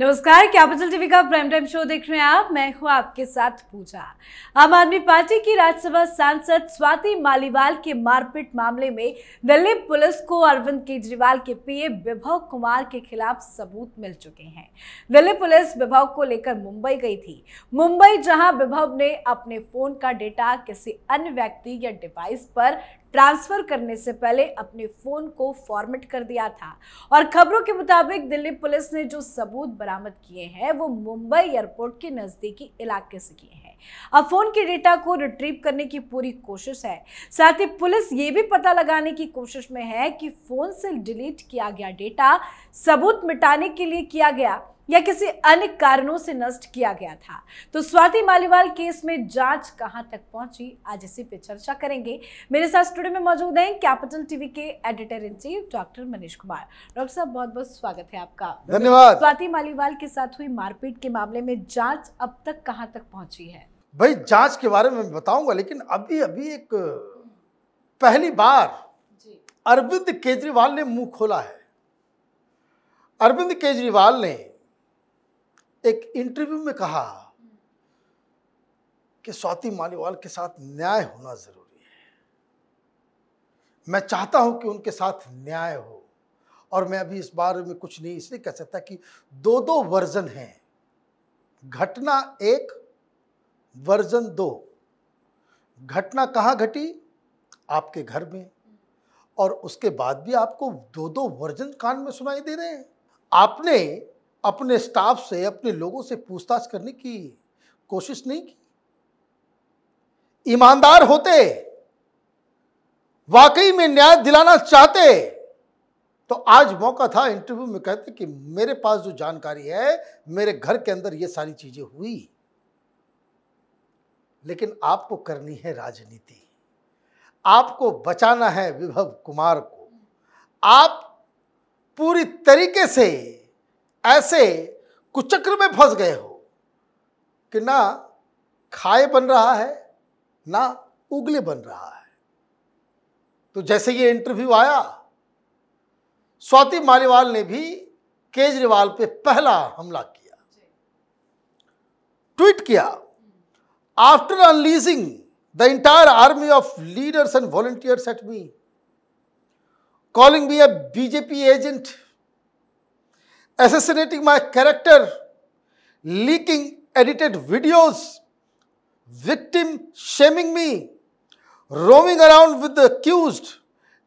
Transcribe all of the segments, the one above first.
नमस्कार capital TV का prime time show देख रहे हैं आप मैं हूं आपके साथ पूजा आम आदमी पार्टी की राज्यसभा सांसद स्वाति मालीवाल के मारपीट मामले में दिल्ली पुलिस को अरविंद केजरीवाल के पीए विभव कुमार के खिलाफ सबूत मिल चुके हैं दिल्ली पुलिस विभव को लेकर मुंबई गई थी मुंबई जहां विभव ने अपने फोन का डेटा किसी अन्य व्यक्ति या डिवाइस पर ट्रांसफर करने से पहले अपने फोन को फॉर्मेट कर दिया था और खबरों के मुताबिक दिल्ली पुलिस ने जो सबूत बरामद किए हैं वो मुंबई एयरपोर्ट के नजदीकी इलाके से किए हैं अब फोन के डेटा को रिट्रीव करने की पूरी कोशिश है साथ ही पुलिस ये भी पता लगाने की कोशिश में है कि फोन से डिलीट किया गया डेटा सबूत मिटाने के लिए किया गया या किसी अन्य कारणों से नष्ट किया गया था तो स्वाति मालीवाल केस में जांच कहां तक पहुंची आज इसी पे चर्चा करेंगे मेरे साथ स्टूडियो में मौजूद हैं कैपिटल टीवी के editor in chief doctor Manish Kumar doctor साहब बहुत बहुत स्वागत है आपका धन्यवाद स्वाति मालीवाल के साथ हुई मारपीट के मामले में जाँच अब तक कहाँ तक पहुंची है भाई जाँच के बारे में बताऊंगा लेकिन अभी अभी एक पहली बार अरविंद केजरीवाल ने मुंह खोला है अरविंद केजरीवाल ने एक इंटरव्यू में कहा कि स्वाति मालीवाल के साथ न्याय होना ज़रूरी है मैं चाहता हूं कि उनके साथ न्याय हो और मैं अभी इस बारे में कुछ नहीं इसलिए कह सकता कि दो दो वर्जन हैं घटना एक वर्जन दो घटना कहाँ घटी आपके घर में और उसके बाद भी आपको दो दो वर्जन कान में सुनाई दे रहे हैं आपने अपने स्टाफ से अपने लोगों से पूछताछ करने की कोशिश नहीं की ईमानदार होते वाकई में न्याय दिलाना चाहते तो आज मौका था इंटरव्यू में कहते कि मेरे पास जो जानकारी है मेरे घर के अंदर ये सारी चीजें हुई लेकिन आपको करनी है राजनीति आपको बचाना है विभव कुमार को आप पूरी तरीके से ऐसे कुचक्र में फंस गए हो कि ना खाए बन रहा है ना उगले बन रहा है तो जैसे ये इंटरव्यू आया स्वाति मालीवाल ने भी केजरीवाल पे पहला हमला किया ट्वीट किया after unleashing the entire army of leaders and volunteers at me calling me a BJP agent assassinating my character, leaking edited videos, victim shaming me, roaming around with the accused,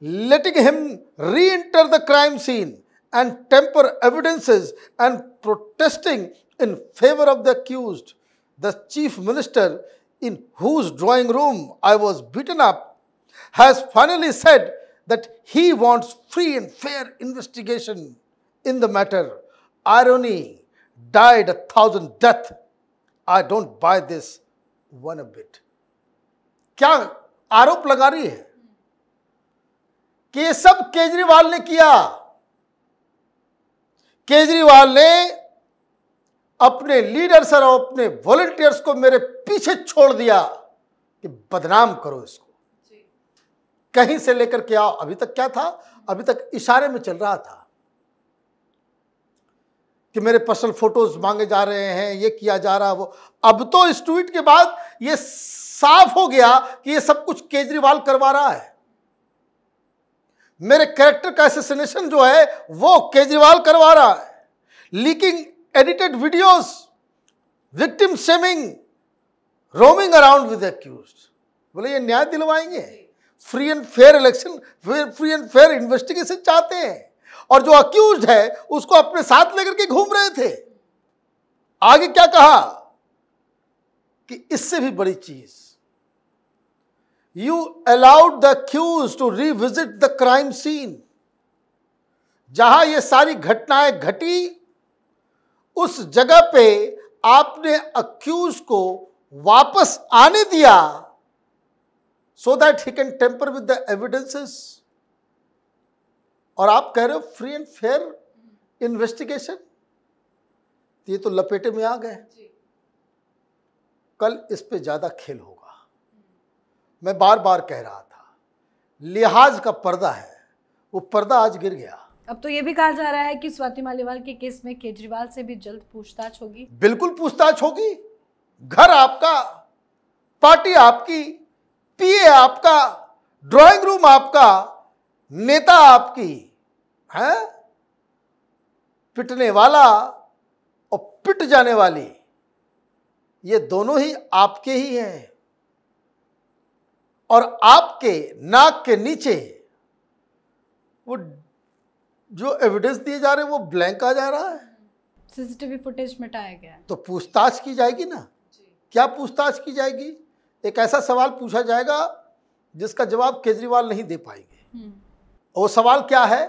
letting him re-enter the crime scene and temper evidences and protesting in favor of the accused. The chief minister in whose drawing room I was beaten up has finally said that he wants free and fair investigation. in the matter. Irony died a thousand death. I don't buy this one a bit. क्या आरोप लगा रही है कि ये सब केजरीवाल ने किया केजरीवाल ने अपने लीडर्स और अपने वॉलंटियर्स को मेरे पीछे छोड़ दिया कि बदनाम करो इसको कहीं से लेकर के आओ अभी तक क्या था अभी तक इशारे में चल रहा था कि मेरे पर्सनल फोटोज मांगे जा रहे हैं ये किया जा रहा वो अब तो इस ट्वीट के बाद ये साफ हो गया कि ये सब कुछ केजरीवाल करवा रहा है मेरे कैरेक्टर का एसेसिनेशन जो है वो केजरीवाल करवा रहा है leaking edited videos victim shaming roaming around with accused बोले ये न्याय दिलवाएंगे free and fair election free and fair investigation चाहते हैं और जो अक्यूज है उसको अपने साथ लेकर के घूम रहे थे आगे क्या कहा कि इससे भी बड़ी चीज you allowed the accused to revisit the crime scene जहां ये सारी घटनाएं घटी उस जगह पे आपने अक्यूज को वापस आने दिया so that he can tamper with the evidences और आप कह रहे हो फ्री एंड फेयर इन्वेस्टिगेशन ये तो लपेटे में आ गए कल इस पे ज़्यादा खेल होगा मैं बार बार कह रहा था लिहाज का पर्दा है वो पर्दा आज गिर गया अब तो ये भी कहा जा रहा है कि स्वाति मालीवाल के केस में केजरीवाल से भी जल्द पूछताछ होगी बिल्कुल पूछताछ होगी घर आपका पार्टी आपकी पीए आपका ड्राइंग रूम आपका नेता आपकी है पिटने वाला और पिट जाने वाली ये दोनों ही आपके ही हैं और आपके नाक के नीचे वो जो एविडेंस दिए जा रहे हैं वो ब्लैंक आ जा रहा है सीसीटीवी फुटेज मिटाया गया तो पूछताछ की जाएगी ना क्या पूछताछ की जाएगी एक ऐसा सवाल पूछा जाएगा जिसका जवाब केजरीवाल नहीं दे पाएंगे हम्म। वो सवाल क्या है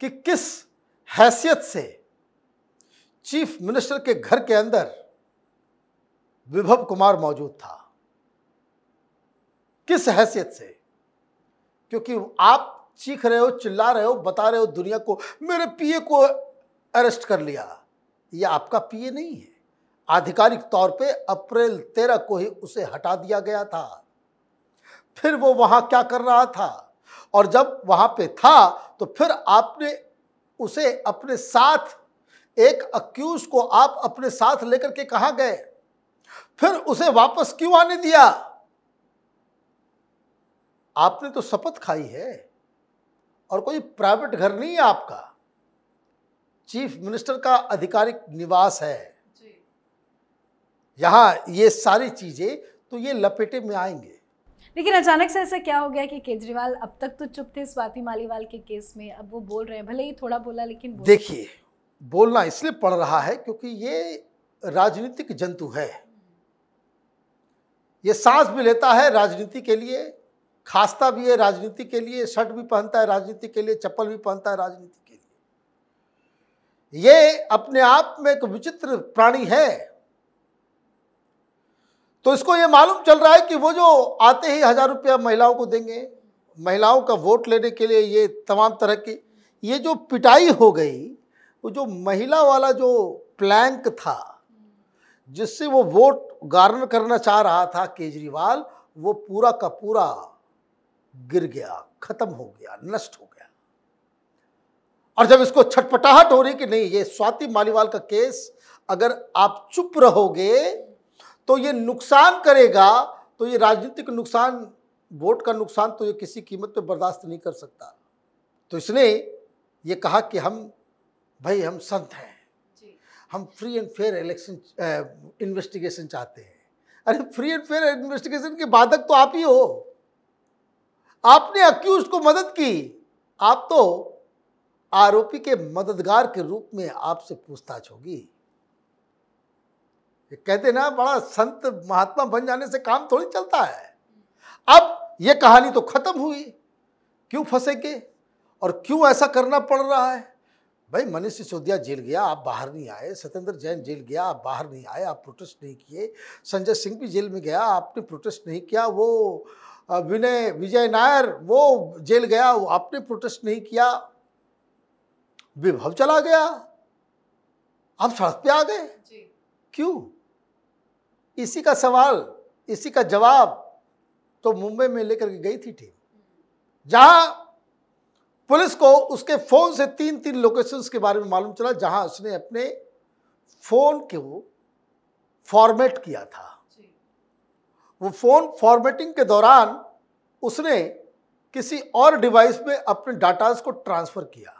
कि किस हैसियत से चीफ मिनिस्टर के घर के अंदर विभव कुमार मौजूद था किस हैसियत से क्योंकि आप चीख रहे हो चिल्ला रहे हो बता रहे हो दुनिया को मेरे पीए को अरेस्ट कर लिया ये आपका पीए नहीं है आधिकारिक तौर पे अप्रैल तेरह को ही उसे हटा दिया गया था फिर वो वहां क्या कर रहा था और जब वहाँ पे था तो फिर आपने उसे अपने साथ एक अक्यूज को आप अपने साथ लेकर के कहा गए फिर उसे वापस क्यों आने दिया आपने तो शपथ खाई है और कोई प्राइवेट घर नहीं है आपका चीफ मिनिस्टर का आधिकारिक निवास है यहां ये सारी चीज़ें तो ये लपेटे में आएंगे लेकिन अचानक से ऐसा क्या हो गया कि केजरीवाल अब तक तो चुप थे स्वाति मालीवाल के केस में अब वो बोल रहे हैं भले ही थोड़ा बोला लेकिन देखिए बोलना इसलिए पड़ रहा है क्योंकि ये राजनीतिक जंतु है ये सांस भी लेता है राजनीति के लिए खास्ता भी है राजनीति के लिए शर्ट भी पहनता है राजनीति के लिए चप्पल भी पहनता है राजनीति के लिए ये अपने आप में एक विचित्र प्राणी है तो इसको ये मालूम चल रहा है कि वो जो आते ही हज़ार रुपया महिलाओं को देंगे महिलाओं का वोट लेने के लिए ये तमाम तरह की ये जो पिटाई हो गई वो जो महिला वाला जो प्लैंक था जिससे वो वोट गार्नर करना चाह रहा था केजरीवाल वो पूरा का पूरा गिर गया खत्म हो गया नष्ट हो गया और जब इसको छटपटाहट हो रही कि नहीं ये स्वाति मालीवाल का केस अगर आप चुप रहोगे तो ये नुकसान करेगा तो ये राजनीतिक नुकसान वोट का नुकसान तो ये किसी कीमत पे बर्दाश्त नहीं कर सकता तो इसने ये कहा कि हम भाई हम संत हैं हम free and fair election investigation चाहते हैं अरे फ्री एंड फेयर इन्वेस्टिगेशन के बाधक तो आप ही हो आपने अक्यूज को मदद की आप तो आरोपी के मददगार के रूप में आपसे पूछताछ होगी कहते ना बड़ा संत महात्मा बन जाने से काम थोड़ी चलता है अब ये कहानी तो खत्म हुई क्यों फंसे के और क्यों ऐसा करना पड़ रहा है भाई मनीष सिसोदिया जेल गया आप बाहर नहीं आए सत्येंद्र जैन जेल गया आप बाहर नहीं आए आप प्रोटेस्ट नहीं किए संजय सिंह भी जेल में गया आपने प्रोटेस्ट नहीं किया वो विनय विजय नायर वो जेल गया वो आपने प्रोटेस्ट नहीं किया विभव चला गया आप सड़क पे आ गए क्यों इसी का सवाल इसी का जवाब तो मुंबई में लेकर गई थी टीम जहां पुलिस को उसके फ़ोन से तीन तीन लोकेशंस के बारे में मालूम चला जहां उसने अपने फ़ोन को फॉर्मेट किया था वो फ़ोन फॉर्मेटिंग के दौरान उसने किसी और डिवाइस में अपने डाटाज को ट्रांसफ़र किया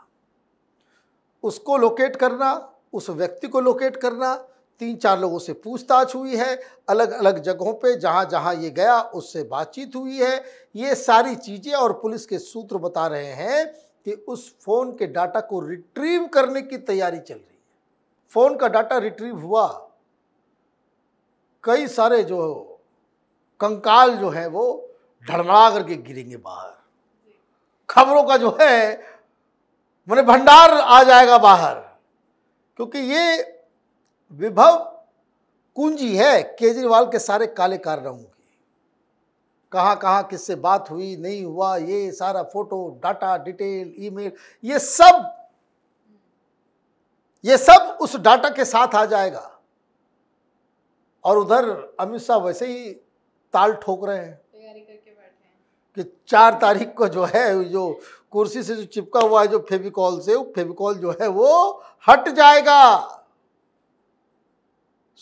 उसको लोकेट करना उस व्यक्ति को लोकेट करना तीन चार लोगों से पूछताछ हुई है अलग अलग जगहों पे जहाँ जहाँ ये गया उससे बातचीत हुई है ये सारी चीज़ें और पुलिस के सूत्र बता रहे हैं कि उस फ़ोन के डाटा को रिट्रीव करने की तैयारी चल रही है फ़ोन का डाटा रिट्रीव हुआ कई सारे जो कंकाल जो है वो ढड़मड़ा करके गिरेंगे बाहर खबरों का जो है मैंने भंडार आ जाएगा बाहर क्योंकि ये विभव कुंजी है केजरीवाल के सारे काले कारण की कहाँ कहाँ किससे बात हुई नहीं हुआ ये सारा फोटो डाटा डिटेल ईमेल ये सब ये सब उस डाटा के साथ आ जाएगा और उधर अमित शाह वैसे ही ताल ठोक रहे हैं कि चार तारीख को जो है जो कुर्सी से जो चिपका हुआ है जो फेविकॉल से वो फेविकॉल जो है वो हट जाएगा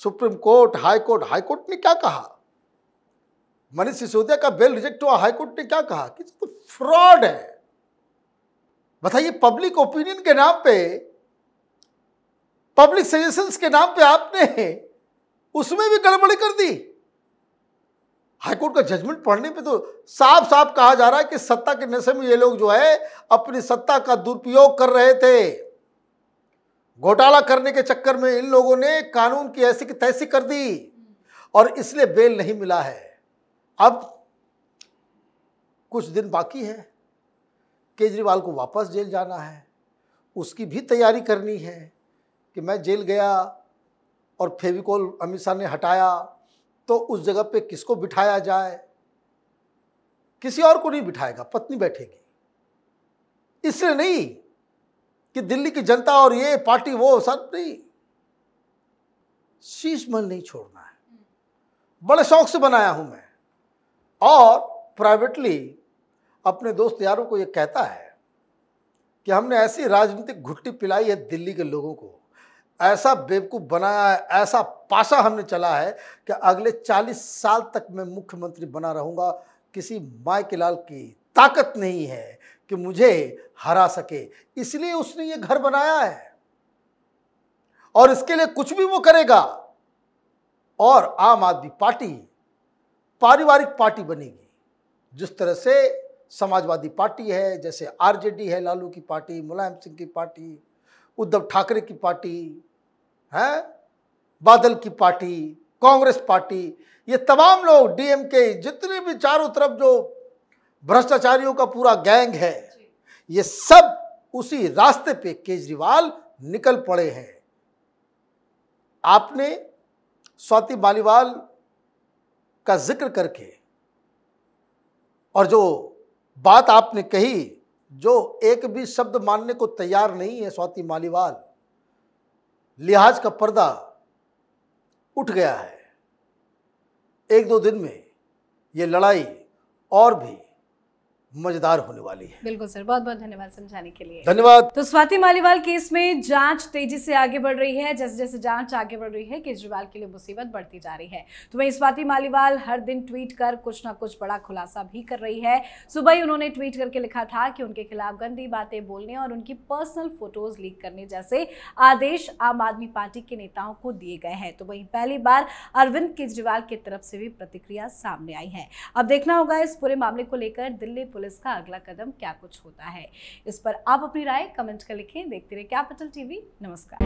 supreme court high court high court ने क्या कहा मनीष सिसोदिया का बेल रिजेक्ट हुआ हाईकोर्ट ने क्या कहा कि तो फ्रॉड है बताइए पब्लिक ओपिनियन के नाम पे पब्लिक सजेशंस के नाम पे आपने उसमें भी गड़बड़ी कर दी हाईकोर्ट का जजमेंट पढ़ने पे तो साफ साफ कहा जा रहा है कि सत्ता के नशे में ये लोग जो है अपनी सत्ता का दुरुपयोग कर रहे थे घोटाला करने के चक्कर में इन लोगों ने कानून की ऐसी की तैसी कर दी और इसलिए बेल नहीं मिला है अब कुछ दिन बाकी है केजरीवाल को वापस जेल जाना है उसकी भी तैयारी करनी है कि मैं जेल गया और फेविकोल अमित शाह ने हटाया तो उस जगह पे किसको बिठाया जाए किसी और को नहीं बिठाएगा पत्नी बैठेगी इसलिए नहीं कि दिल्ली की जनता और ये पार्टी वो सब नहीं शीश नहीं छोड़ना है बड़े शौक से बनाया हूं मैं और प्राइवेटली अपने दोस्त यारों को ये कहता है कि हमने ऐसी राजनीतिक घुट्टी पिलाई है दिल्ली के लोगों को ऐसा बेवकूफ़ बनाया है ऐसा पासा हमने चला है कि अगले 40 साल तक मैं मुख्यमंत्री बना रहूँगा किसी माए के लाल की ताकत नहीं है कि मुझे हरा सके इसलिए उसने ये घर बनाया है और इसके लिए कुछ भी वो करेगा और आम आदमी पार्टी पारिवारिक पार्टी बनेगी जिस तरह से समाजवादी पार्टी है जैसे आरजेडी है लालू की पार्टी मुलायम सिंह की पार्टी उद्धव ठाकरे की पार्टी है बादल की पार्टी कांग्रेस पार्टी ये तमाम लोग डीएमके के जितने भी चारों तरफ जो भ्रष्टाचारियों का पूरा गैंग है ये सब उसी रास्ते पे केजरीवाल निकल पड़े हैं आपने स्वाति मालीवाल का जिक्र करके और जो बात आपने कही जो एक भी शब्द मानने को तैयार नहीं है स्वाति मालीवाल लिहाज का पर्दा उठ गया है एक दो दिन में ये लड़ाई और भी मजेदार होने वाली है बिल्कुल सर बहुत बहुत धन्यवाद समझाने के लिए धन्यवाद तो स्वाति मालीवाल केस में जांच तेजी से आगे बढ़ रही है जैसे जैसे जांच आगे बढ़ रही है केजरीवाल के लिए मुसीबत बढ़ती जा रही है तो वही स्वाति मालीवाल हर दिन ट्वीट कर कुछ ना कुछ बड़ा खुलासा भी कर रही है सुबह ही उन्होंने ट्वीट करके लिखा था कि उनके खिलाफ गंदी बातें बोलने और उनकी पर्सनल फोटोज लीक करने जैसे आदेश आम आदमी पार्टी के नेताओं को दिए गए हैं तो वही पहली बार अरविंद केजरीवाल की तरफ से भी प्रतिक्रिया सामने आई है अब देखना होगा इस पूरे मामले को लेकर दिल्ली पुलिस का अगला कदम क्या कुछ होता है इस पर आप अपनी राय कमेंट कर लिखें देखते रहे कैपिटल टीवी नमस्कार